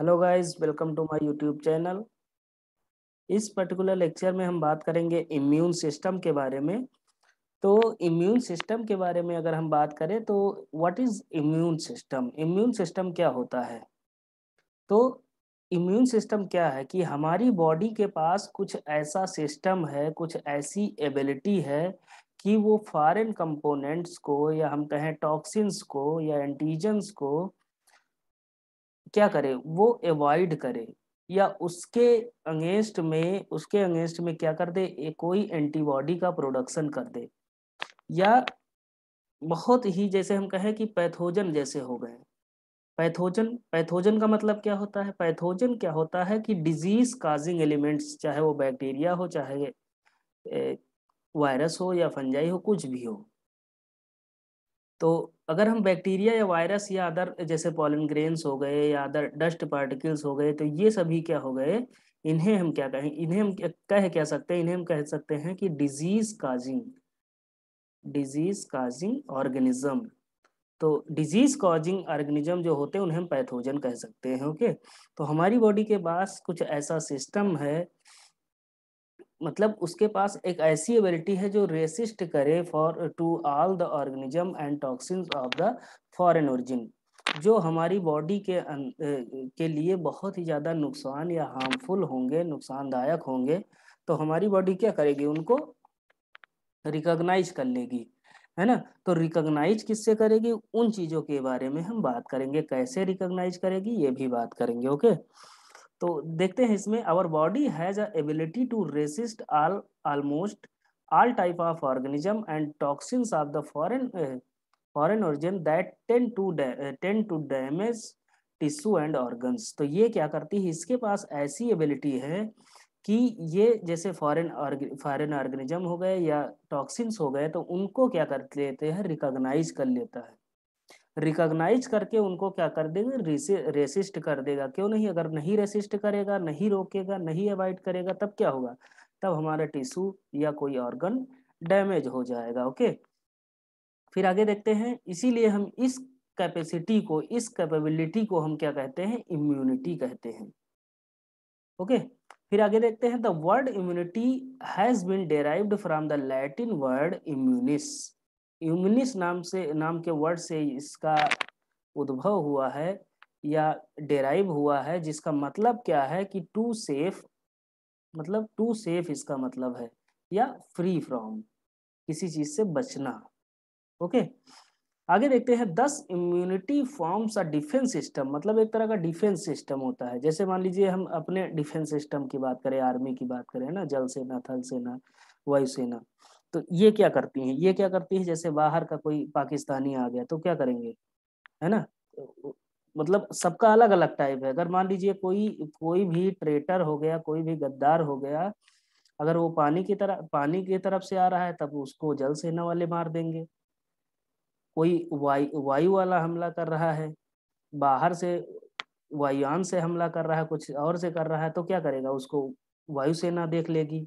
Hello guys welcome to my YouTube channel इस particular lecture में हम बात करेंगे इम्यून सिस्टम के बारे में तो इम्यून सिस्टम के बारे में अगर हम बात करें तो what is immune system immune system क्या होता है तो इम्यून सिस्टम क्या है कि हमारी बॉडी के पास कुछ ऐसा सिस्टम है कुछ ऐसी एबिलिटी है कि वो फॉरेन कंपोनेंट्स को या हम कहें टॉक्सिन्स को या एंटीजन्स को क्या करे वो अवॉइड करे या उसके अगेंस्ट में उसके अगेंस्ट में क्या कर दे ए, कोई एंटीबॉडी का प्रोडक्शन कर दे या बहुत ही जैसे हम कहें कि पैथोजन जैसे हो गए पैथोजन पैथोजन का मतलब क्या होता है पैथोजन क्या होता है कि डिजीज काजिंग एलिमेंट्स चाहे वो बैक्टीरिया हो चाहे वायरस हो या फंजाई हो कुछ भी हो तो अगर हम बैक्टीरिया या वायरस या अदर जैसे पॉलन ग्रेन्स हो गए या अदर डस्ट पार्टिकल्स हो गए तो ये सभी क्या हो गए इन्हें हम क्या कहें इन्हें हम कह क्या सकते हैं इन्हें हम कह सकते हैं कि disease causing disease causing organism तो डिजीज कॉजिंग ऑर्गेनिज्म जो होते हैं उन्हें हम पैथोजन कह सकते हैं ओके तो हमारी बॉडी के पास कुछ ऐसा सिस्टम है मतलब उसके पास एक ऐसी एबिलिटी है जो रेसिस्ट करे for to all the organism and toxin of the foreign origin जो हमारी बॉडी के अन, अं, के लिए बहुत ही ज़्यादा नुकसान या हार्मफुल होंगे नुकसानदायक होंगे तो हमारी बॉडी क्या करेगी उनको रिकॉग्नाइज कर लेगी है ना तो रिकॉग्नाइज किससे करेगी उन चीज़ों के बारे में हम बात करेंगे कैसे रिकॉग्नाइज करेगी ये भी बात करेंगे ओके okay? तो देखते हैं इसमें our body has ability to resist all almost all type of organism and toxins of the foreign uh, foreign origin that tend to uh, tend to damage tissue and organs तो ये क्या करती है इसके पास ऐसी एबिलिटी है कि ये जैसे फॉरेन फॉरेन ऑर्गेनिज्म हो गए या टॉक्सिन्स हो गए तो उनको क्या कर लेते हैं रिकॉग्नाइज कर लेता है रिकॉग्नाइज करके उनको क्या कर देगा रेसिस्ट कर देगा क्यों नहीं अगर नहीं रेसिस्ट करेगा नहीं रोकेगा नहीं अवॉइड करेगा तब क्या होगा तब हमारा टिश्यू या कोई ऑर्गन डैमेज हो जाएगा ओके फिर आगे देखते हैं इसीलिए हम इस कैपेसिटी को इस कैपेबिलिटी को हम क्या कहते हैं इम्यूनिटी कहते हैं ओके फिर आगे देखते हैं the word immunity has been derived from the Latin word immunis ह्यूमनिस नाम से नाम के वर्ड से इसका उद्भव हुआ है या डेराइव हुआ है जिसका मतलब क्या है कि टू सेफ मतलब टू सेफ इसका मतलब है या फ्री फ्रॉम किसी चीज से बचना ओके okay? आगे देखते हैं this immunity forms a defence system मतलब एक तरह का डिफेंस सिस्टम होता है जैसे मान लीजिए हम अपने डिफेंस सिस्टम की बात करें आर्मी की बात करें ना जल सेना थल सेना वायुसेना तो ये क्या करती हैं ये क्या करती है जैसे बाहर का कोई पाकिस्तानी आ गया तो क्या करेंगे है ना तो मतलब सबका अलग अलग टाइप है अगर मान लीजिए कोई कोई भी ट्रेटर हो गया कोई भी गद्दार हो गया अगर वो पानी की तरफ पानी की तरफ से आ रहा है तब उसको जल सेना वाले मार देंगे कोई वायु वायु वाला हमला कर रहा है बाहर से वायुयान से हमला कर रहा है कुछ और से कर रहा है तो क्या करेगा उसको वायुसेना देख लेगी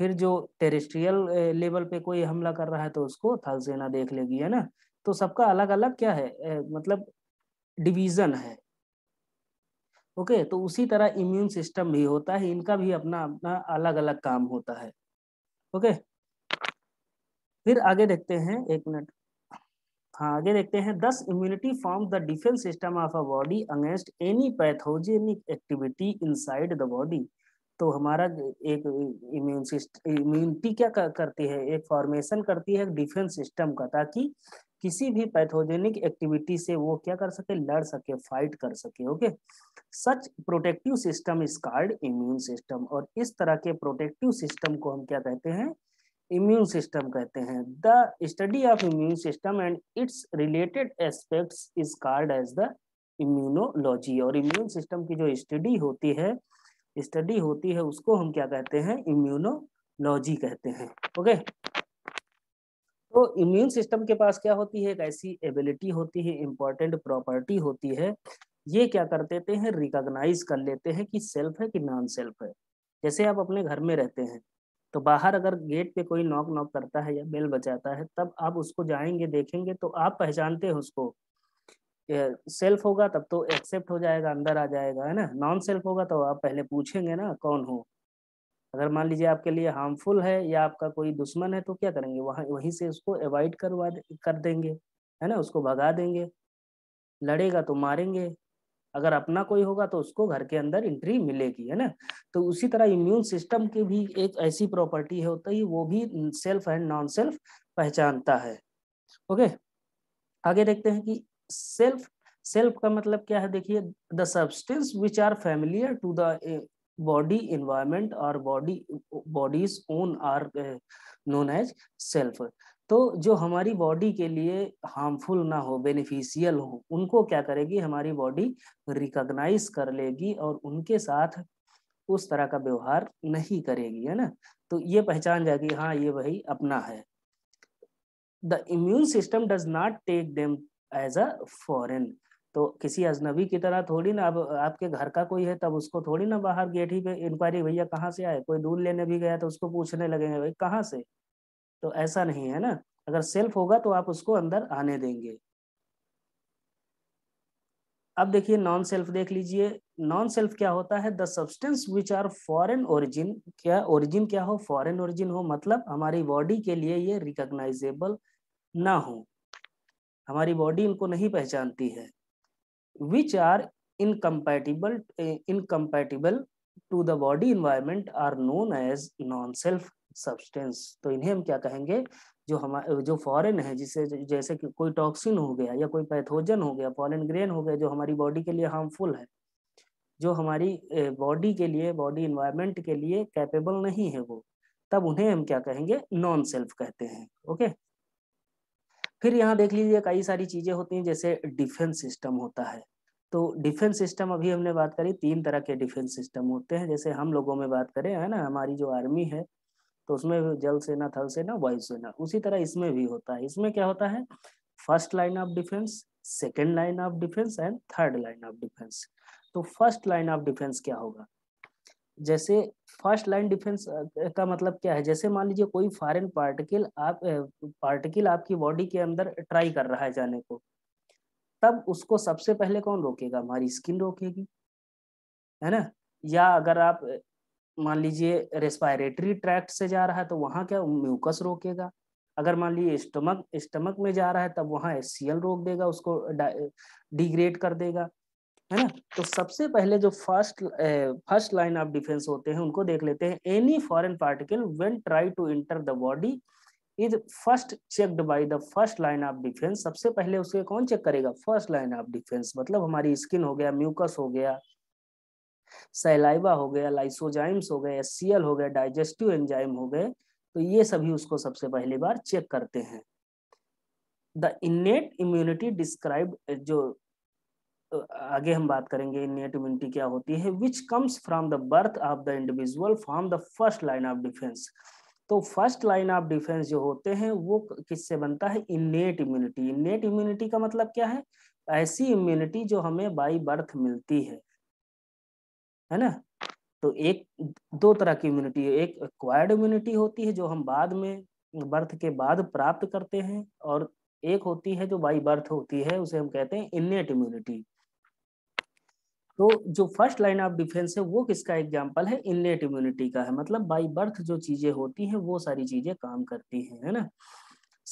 फिर जो टेरिस्ट्रियल लेवल पे कोई हमला कर रहा है तो उसको थल सेना देख लेगी है ना तो सबका अलग अलग क्या है मतलब डिवीजन है ओके तो उसी तरह इम्यून सिस्टम भी होता है इनका भी अपना अपना अलग अलग काम होता है ओके फिर आगे देखते हैं एक मिनट हाँ आगे देखते हैं this immunity form the defence system of a body against any pathogenic activity inside the body तो हमारा एक इम्यून सिस्टम इम्यूनिटी क्या करती है एक फॉर्मेशन करती है डिफेंस सिस्टम का ताकि किसी भी पैथोजेनिक एक्टिविटी से वो क्या कर सके लड़ सके फाइट कर सके okay such protective system is called immune system और इस तरह के प्रोटेक्टिव सिस्टम को हम क्या कहते हैं इम्यून सिस्टम कहते हैं the study of immune system and its related aspects is called as the immunology और इम्यून सिस्टम की जो स्टडी होती है स्टडी होती है उसको हम क्या कहते हैं इम्यूनोलॉजी कहते हैं ओके तो इम्यून सिस्टम के पास क्या होती है एक ऐसी एबिलिटी होती है इंपॉर्टेंट प्रॉपर्टी होती है ये क्या कर देते हैं रिकॉग्नाइज कर लेते हैं कि सेल्फ है कि नॉन सेल्फ है जैसे आप अपने घर में रहते हैं तो बाहर अगर गेट पे कोई नॉक नॉक करता है या बेल बचाता है तब आप उसको जाएंगे देखेंगे तो आप पहचानते हैं उसको सेल्फ होगा तब तो एक्सेप्ट हो जाएगा अंदर आ जाएगा है ना नॉन सेल्फ होगा तो आप पहले पूछेंगे ना कौन हो अगर मान लीजिए आपके लिए हार्मफुल है या आपका कोई दुश्मन है तो क्या करेंगे वहाँ वहीं से उसको अवॉइड करवा कर देंगे है ना उसको भगा देंगे लड़ेगा तो मारेंगे अगर अपना कोई होगा तो उसको घर के अंदर एंट्री मिलेगी है ना तो उसी तरह इम्यून सिस्टम की भी एक ऐसी प्रॉपर्टी होती है वो भी सेल्फ एंड नॉन सेल्फ पहचानता है ओके आगे देखते हैं कि सेल्फ सेल्फ का मतलब क्या है देखिए the substance which are familiar to the body environment और body bodies own are known as self तो जो हमारी बॉडी के लिए हार्मफुल ना हो बेनिफिशियल हो उनको क्या करेगी हमारी बॉडी रिकॉग्नाइज कर लेगी और उनके साथ उस तरह का व्यवहार नहीं करेगी है ना तो ये पहचान जाएगी हाँ ये वही अपना है the immune system does not take them as a foreign तो किसी अजनबी की तरह थोड़ी ना अब आपके घर का कोई है तब उसको थोड़ी ना बाहर गेट ही पे इंक्वायरी भैया कहाँ से आए कोई दूध लेने भी गया तो उसको पूछने लगेंगे भाई कहाँ से तो ऐसा नहीं है ना अगर सेल्फ होगा तो आप उसको अंदर आने देंगे अब देखिए नॉन सेल्फ देख लीजिए नॉन सेल्फ क्या होता है the substance which are foreign origin क्या ओरिजिन क्या हो फॉरेन ओरिजिन हो मतलब हमारी बॉडी के लिए ये रिकॉग्नाइजेबल ना हो हमारी बॉडी इनको नहीं पहचानती है which are incompatible incompatible to the body environment are known as non self substance तो इन्हें हम क्या कहेंगे जो हमारे जो फॉरेन है जिसे जैसे कि कोई टॉक्सिन हो गया या कोई पैथोजन हो गया पॉलन ग्रेन हो गया जो हमारी बॉडी के लिए हार्मफुल है जो हमारी बॉडी के लिए बॉडी इन्वायरमेंट के लिए कैपेबल नहीं है वो तब उन्हें हम क्या कहेंगे नॉन सेल्फ कहते हैं ओके फिर यहाँ देख लीजिए कई सारी चीजें होती हैं जैसे डिफेंस सिस्टम होता है तो डिफेंस सिस्टम अभी हमने बात करी तीन तरह के डिफेंस सिस्टम होते हैं जैसे हम लोगों में बात करें है ना हमारी जो आर्मी है तो उसमें जल सेना थल सेना वायु सेना उसी तरह इसमें भी होता है इसमें क्या होता है first line of defence second line of defence and third line of defence तो फर्स्ट लाइन ऑफ डिफेंस क्या होगा जैसे फर्स्ट लाइन डिफेंस का मतलब क्या है जैसे मान लीजिए कोई फॉरेन पार्टिकल आप पार्टिकल आपकी बॉडी के अंदर ट्राई कर रहा है जाने को तब उसको सबसे पहले कौन रोकेगा हमारी स्किन रोकेगी है ना या अगर आप मान लीजिए रेस्पायरेटरी ट्रैक्ट से जा रहा है तो वहाँ क्या म्यूकस रोकेगा अगर मान लीजिए स्टमक स्टमक में जा रहा है तब वहाँ एस रोक देगा उसको डिग्रेड कर देगा है ना तो सबसे पहले जो first first line of defence होते हैं उनको देख लेते हैं any foreign particle when try to enter the body is first checked by the first line of defence सबसे पहले उसे कौन चेक करेगा फर्स्ट लाइन ऑफ डिफेंस मतलब हमारी स्किन हो गया म्यूकस हो गया सैलाइवा हो गया लाइसोजाइम्स हो गए एस हो गए डाइजेस्टिव एंजाइम हो गए तो ये सभी उसको सबसे पहली बार चेक करते हैं द इनेट इम्यूनिटी डिस्क्राइब जो आगे हम बात करेंगे इनेट इम्यूनिटी क्या होती है which comes from the birth of the individual from the first line of defence तो फर्स्ट लाइन ऑफ डिफेंस जो होते हैं वो किससे बनता है इनेट इम्यूनिटी इनेट इम्यूनिटी का मतलब क्या है ऐसी इम्यूनिटी जो हमें बाई बर्थ मिलती है है ना तो एक दो तरह की इम्यूनिटी है एक एक्वायर्ड इम्यूनिटी होती है जो हम बाद में बर्थ के बाद प्राप्त करते हैं और एक होती है जो बाई बर्थ होती है उसे हम कहते हैं इनेट इम्यूनिटी तो जो फर्स्ट लाइन ऑफ डिफेंस है वो किसका एग्जाम्पल है इनलेट इम्यूनिटी का है मतलब बाई बर्थ जो चीजें होती हैं वो सारी चीजें काम करती हैं है ना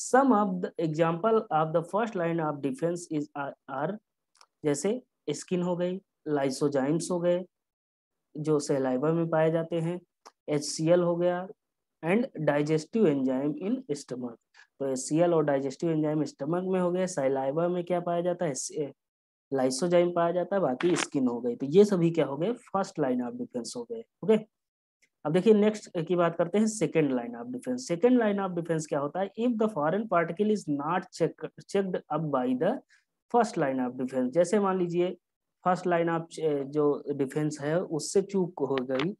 some of the example of the first line of defence is are जैसे स्किन हो गई लाइसोजाइम्स हो गए जो सेलाइवा में पाए जाते हैं एच हो गया and digestive enzyme in stomach तो एच और डाइजेस्टिव एंजाइम स्टमक में हो गया सेलाइवा में क्या पाया जाता है लाइसोजाइम पाया जाता है बाकी स्किन हो गई तो ये सभी क्या हो गए फर्स्ट लाइन ऑफ डिफेंस हो गए ओके अब देखिए नेक्स्ट की बात करते हैं second line of defence second line of defence क्या होता है if the foreign particle is not checked up by the first line of डिफेंस जैसे मान लीजिए फर्स्ट लाइन ऑफ जो डिफेंस है उससे चूक हो गई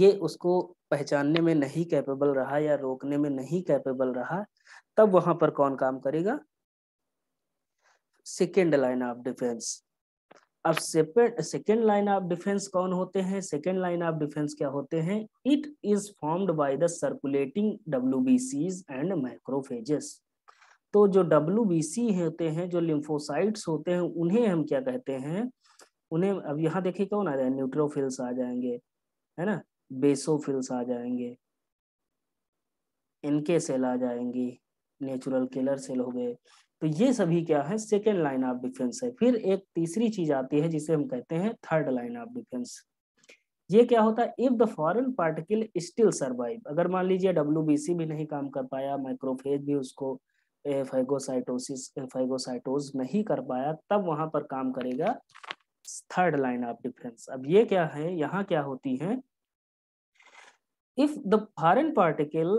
ये उसको पहचानने में नहीं कैपेबल रहा या रोकने में नहीं कैपेबल रहा तब वहां पर कौन काम करेगा सेकेंड लाइन ऑफ डिफेंस अब सेकेंड लाइन ऑफ डिफेंस कौन होते हैं सेकेंड लाइन ऑफ डिफेंस क्या होते हैं it is formed by the circulating W and macrophages तो जो डब्ल्यू होते हैं जो लिम्फोसाइट्स होते हैं उन्हें हम क्या कहते हैं उन्हें अब यहाँ देखिए कौन आ जाए न्यूट्रोफिल्स आ जाएंगे है ना बेसोफिल्स आ जाएंगे इनके सेल आ जाएंगी नेचुरल किलर सेल हो गए तो ये सभी क्या है सेकेंड लाइन ऑफ डिफेंस है फिर एक तीसरी चीज आती है जिसे हम कहते हैं थर्ड लाइन ऑफ डिफेंस ये क्या होता है if the foreign particle still survive अगर मान लीजिए डब्ल्यू भी नहीं काम कर पाया माइक्रोफेज भी उसको फाइगोसाइटोसिस फाइगोसाइटोस नहीं कर पाया तब वहां पर काम करेगा थर्ड लाइन ऑफ डिफेंस अब ये क्या है यहाँ क्या होती है if the foreign particle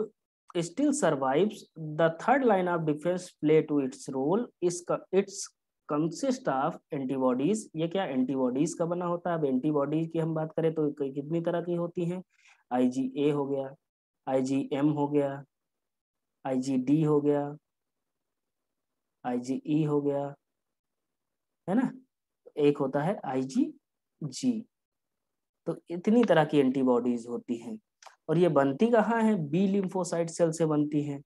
still survives the third line of defense play to its role is its consist of antibodies ये क्या एंटीबॉडीज का बना होता है अब एंटीबॉडीज की हम बात करें तो कितनी तरह की होती हैं आईजीए हो गया आईजीएम हो गया आईजीडी हो गया आईजीई e हो गया है ना एक होता है आईजीजी तो इतनी तरह की एंटीबॉडीज होती हैं और ये बनती कहाँ है बी लिम्फोसाइट सेल से बनती है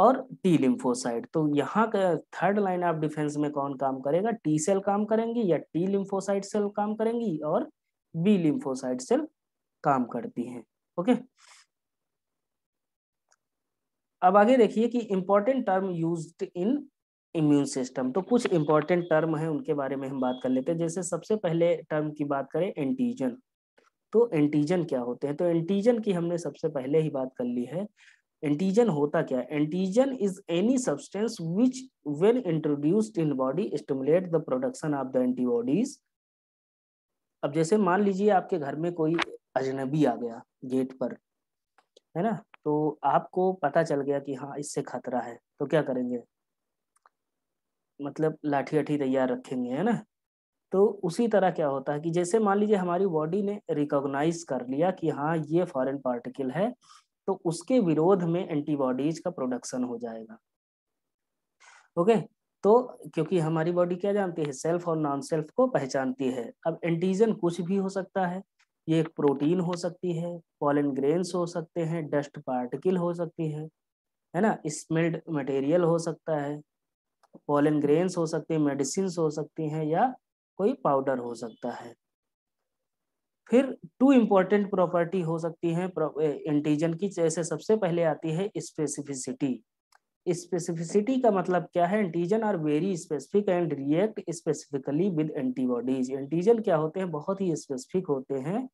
और टी लिम्फोसाइट तो यहाँ का थर्ड लाइन ऑफ डिफेंस में कौन काम करेगा टी सेल काम करेंगी या टी लिम्फोसाइट सेल काम करेंगी और बी लिम्फोसाइट सेल काम करती हैं ओके अब आगे देखिए कि important term used in immune system तो कुछ इंपॉर्टेंट टर्म है उनके बारे में हम बात कर लेते हैं जैसे सबसे पहले टर्म की बात करें एंटीजन तो एंटीजन क्या होते हैं तो एंटीजन की हमने सबसे पहले ही बात कर ली है एंटीजन होता क्या antigen is any substance which when introduced in body stimulate the production of the antibodies अब जैसे मान लीजिए आपके घर में कोई अजनबी आ गया गेट पर है ना तो आपको पता चल गया कि हाँ इससे खतरा है तो क्या करेंगे मतलब लाठी अठी तैयार रखेंगे है ना तो उसी तरह क्या होता है कि जैसे मान लीजिए हमारी बॉडी ने रिकॉग्नाइज कर लिया कि हाँ ये फॉरेन पार्टिकल है तो उसके विरोध में एंटीबॉडीज का प्रोडक्शन हो जाएगा ओके तो क्योंकि हमारी बॉडी क्या जानती है सेल्फ और नॉन सेल्फ को पहचानती है अब एंटीजन कुछ भी हो सकता है ये एक प्रोटीन हो सकती है पॉलन ग्रेन्स हो सकते हैं डस्ट पार्टिकल हो सकती है है ना स्मेल्ड मटेरियल हो सकता है पॉलन ग्रेन्स हो सकते हैं मेडिसिन हो सकती हैं या कोई पाउडर हो सकता है फिर टू इंपॉर्टेंट प्रॉपर्टी हो सकती है एंटीजन की जैसे सबसे पहले आती है स्पेसिफिसिटी स्पेसिफिसिटी का मतलब क्या है antigen are very specific and react specifically with antibodies antigen क्या होते हैं बहुत ही स्पेसिफिक होते हैं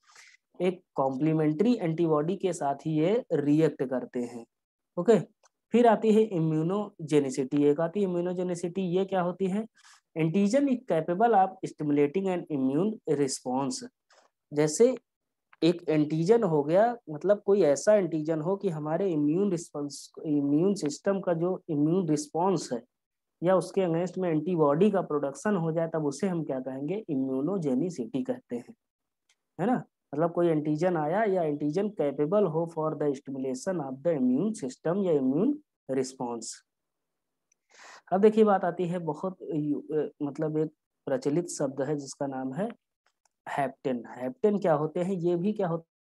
एक कॉम्प्लीमेंट्री एंटीबॉडी के साथ ही ये रिएक्ट करते हैं ओके okay? फिर आती है इम्यूनोजेनिसिटी एक आती है इम्यूनोजेनिसिटी ये क्या होती है antigen is capable of stimulating and immune response जैसे एक एंटीजन हो गया मतलब कोई ऐसा एंटीजन हो कि हमारे इम्यून रिस्पॉन्स इम्यून सिस्टम का जो इम्यून रिस्पॉन्स है या उसके अगेंस्ट में एंटीबॉडी का प्रोडक्शन हो जाए तब उसे हम क्या कहेंगे इम्यूनोजेनिसिटी कहते हैं है ना मतलब कोई एंटीजन आया या एंटीजन कैपेबल हो for the stimulation of the immune system या इम्यून रिस्पॉन्स अब देखिए बात आती है बहुत मतलब एक प्रचलित शब्द है जिसका नाम है हैप्टेन हैप्टेन क्या होते हैं ये भी क्या होते